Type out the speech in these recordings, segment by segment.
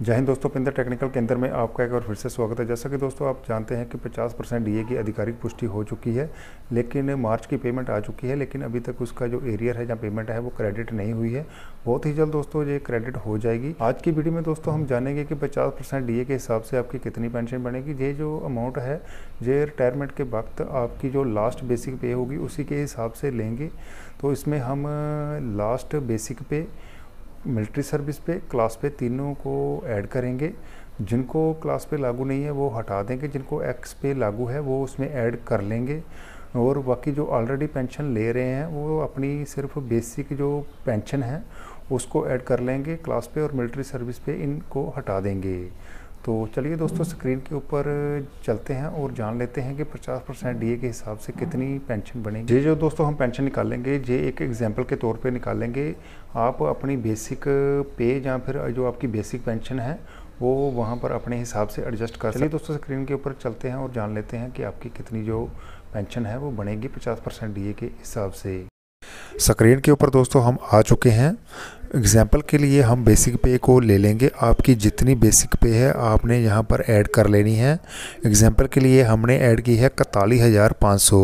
जय हिंद दोस्तों पिंदर टेक्निकल के अंदर में आपका एक बार फिर से स्वागत है जैसा कि दोस्तों आप जानते हैं कि 50 परसेंट डी की आधिकारिक पुष्टि हो चुकी है लेकिन मार्च की पेमेंट आ चुकी है लेकिन अभी तक उसका जो एरियर है जहाँ पेमेंट है वो क्रेडिट नहीं हुई है बहुत ही जल्द दोस्तों ये क्रेडिट हो जाएगी आज की वीडियो में दोस्तों हम जानेंगे कि पचास परसेंट के हिसाब से आपकी कितनी पेंशन बनेगी ये जो अमाउंट है ये रिटायरमेंट के वक्त आपकी जो लास्ट बेसिक पे होगी उसी के हिसाब से लेंगे तो इसमें हम लास्ट बेसिक पे मिलिट्री सर्विस पे क्लास पे तीनों को ऐड करेंगे जिनको क्लास पे लागू नहीं है वो हटा देंगे जिनको एक्स पे लागू है वो उसमें ऐड कर लेंगे और बाकी जो ऑलरेडी पेंशन ले रहे हैं वो अपनी सिर्फ बेसिक जो पेंशन है उसको ऐड कर लेंगे क्लास पे और मिलिट्री सर्विस पे इनको हटा देंगे तो चलिए दोस्तों स्क्रीन के ऊपर चलते हैं और जान लेते हैं कि 50 परसेंट डी के हिसाब से कितनी पेंशन बनेगी ये जो दोस्तों हम पेंशन निकालेंगे ये एक एग्जाम्पल के तौर पे निकालेंगे आप अपनी बेसिक पे या फिर जो आपकी बेसिक पेंशन है वो वहाँ पर अपने हिसाब से एडजस्ट कर चलिए दोस्तों स्क्रीन के ऊपर चलते हैं और जान लेते हैं कि आपकी कितनी जो पेंशन है वो बनेगी पचास परसेंट डी के हिसाब से स्क्रीन के ऊपर दोस्तों हम आ चुके हैं एग्ज़ाम्पल के लिए हम बेसिक पे को ले लेंगे आपकी जितनी बेसिक पे है आपने यहाँ पर ऐड कर लेनी है एग्ज़ाम्पल के लिए हमने ऐड की है इकतालीस हज़ार पाँच सौ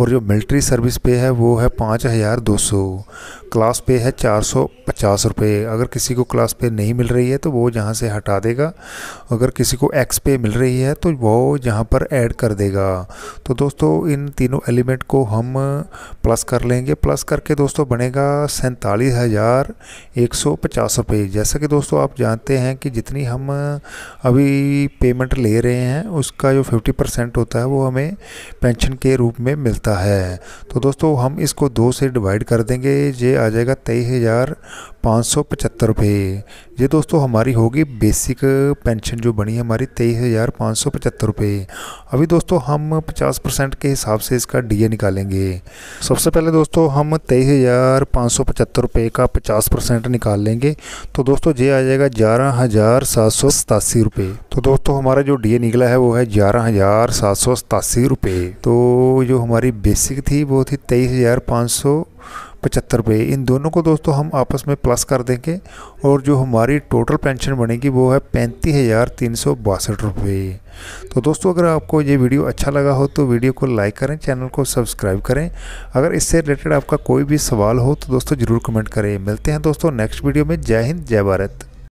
और जो मिलिट्री सर्विस पे है वो है पाँच हज़ार दो सौ क्लास पे है चार सौ पचास रुपये अगर किसी को क्लास पे नहीं मिल रही है तो वो यहाँ से हटा देगा अगर किसी को एक्स पे मिल रही है तो वो यहाँ पर ऐड कर देगा तो दोस्तों इन तीनों एलिमेंट को हम प्लस कर लेंगे प्लस करके दोस्तों बनेगा सैंतालीस हज़ार एक सौ पचास रुपये जैसा कि दोस्तों आप जानते हैं कि जितनी हम अभी पेमेंट ले रहे हैं उसका जो फिफ्टी परसेंट होता है वो हमें पेंशन के रूप में मिलता है तो दोस्तों हम इसको दो से डिवाइड कर देंगे ये आ जाएगा तेईस हज़ार पाँच सौ पचहत्तर रुपये ये दोस्तों हमारी होगी बेसिक पेंशन जो बनी है हमारी तेईस हज़ार पाँच सौ पचहत्तर रुपये अभी दोस्तों हम पचास परसेंट के हिसाब से इसका डीए निकालेंगे सबसे पहले दोस्तों हम तेईस हज़ार पाँच सौ पचहत्तर रुपये का पचास परसेंट निकाल लेंगे तो दोस्तों ये आ जाएगा ग्यारह हज़ार सात सौ सतासी रुपये तो दोस्तों हमारा जो डी ए निकला है वो है ग्यारह हज़ार सात सौ सतासी रुपये तो जो हमारी बेसिक थी वो थी तेईस हज़ार पाँच सौ पचहत्तर रुपये इन दोनों को दोस्तों हम आपस में प्लस कर देंगे और जो हमारी टोटल पेंशन बनेगी वो है पैंतीस हज़ार तीन सौ बासठ रुपये तो दोस्तों अगर आपको ये वीडियो अच्छा लगा हो तो वीडियो को लाइक करें चैनल को सब्सक्राइब करें अगर इससे रिलेटेड आपका कोई भी सवाल हो तो दोस्तों ज़रूर कमेंट करें मिलते हैं दोस्तों नेक्स्ट वीडियो में जय हिंद जय भारत